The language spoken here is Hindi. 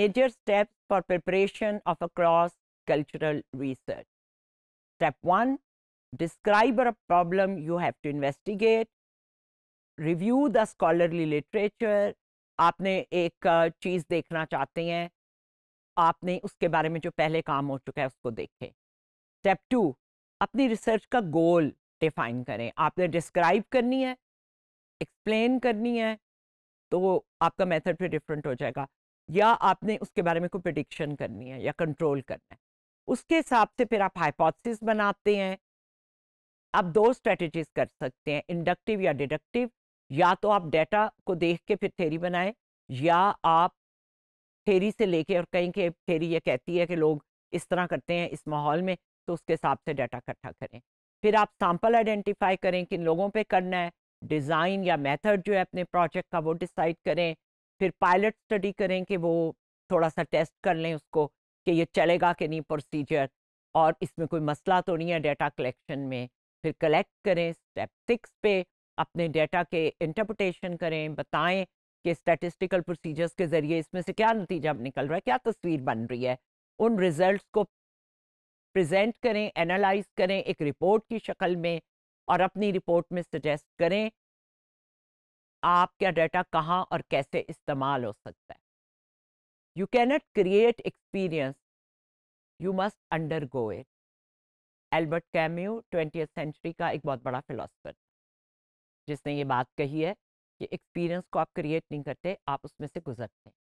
major steps for preparation of a cross-cultural research. Step 1. Describe a problem you have to investigate. Review the scholarly literature. aapne ek cheez dekhna chahte hain aapne uske bare mein jo pehle kaam ho chuka hai usko dekhe step 2 apni research ka goal define kare aapne describe karni hai explain karni hai तो आपका मेथड फिर डिफरेंट हो जाएगा या आपने उसके बारे में कोई प्रडिक्शन करनी है या कंट्रोल करना है उसके हिसाब से फिर आप हाइपोथेसिस बनाते हैं आप दो स्ट्रेटजीज कर सकते हैं इंडक्टिव या डिडक्टिव या तो आप डेटा को देख के फिर थेरी बनाएं या आप थेरी से लेके और कहीं के थेरी ये कहती है कि लोग इस तरह करते हैं इस माहौल में तो उसके हिसाब से डाटा इकट्ठा करें फिर आप सैंपल आइडेंटिफाई करें किन लोगों पे करना है डिज़ाइन या मेथड जो है अपने प्रोजेक्ट का वो डिसाइड करें फिर पायलट स्टडी करें कि वो थोड़ा सा टेस्ट कर लें उसको कि ये चलेगा कि नहीं प्रोसीजर और इसमें कोई मसला तो नहीं है डेटा कलेक्शन में फिर कलेक्ट करें स्टेप सिक्स पे अपने डेटा के इंटरप्रटेशन करें बताएं कि स्टैटिस्टिकल प्रोसीजर्स के ज़रिए इसमें से क्या नतीजा निकल रहा है क्या तस्वीर बन रही है उन रिजल्ट्स को प्रेजेंट करें एनालाइज करें एक रिपोर्ट की शक्ल में और अपनी रिपोर्ट में सजेस्ट करें आपका डाटा कहाँ और कैसे इस्तेमाल हो सकता है you cannot create experience you must undergo it Albert Camus twenty century का एक बहुत बड़ा फिलोसफर जिसने ये बात कही है कि एक्सपीरियंस को आप क्रिएट नहीं करते आप उसमें से गुजरते हैं